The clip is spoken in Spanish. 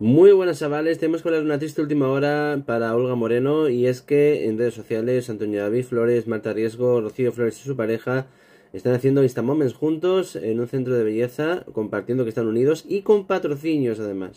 Muy buenas chavales, tenemos que hablar una triste última hora para Olga Moreno y es que en redes sociales Antonio David Flores, Marta Riesgo, Rocío Flores y su pareja están haciendo Insta Moments juntos en un centro de belleza, compartiendo que están unidos y con patrocinios además.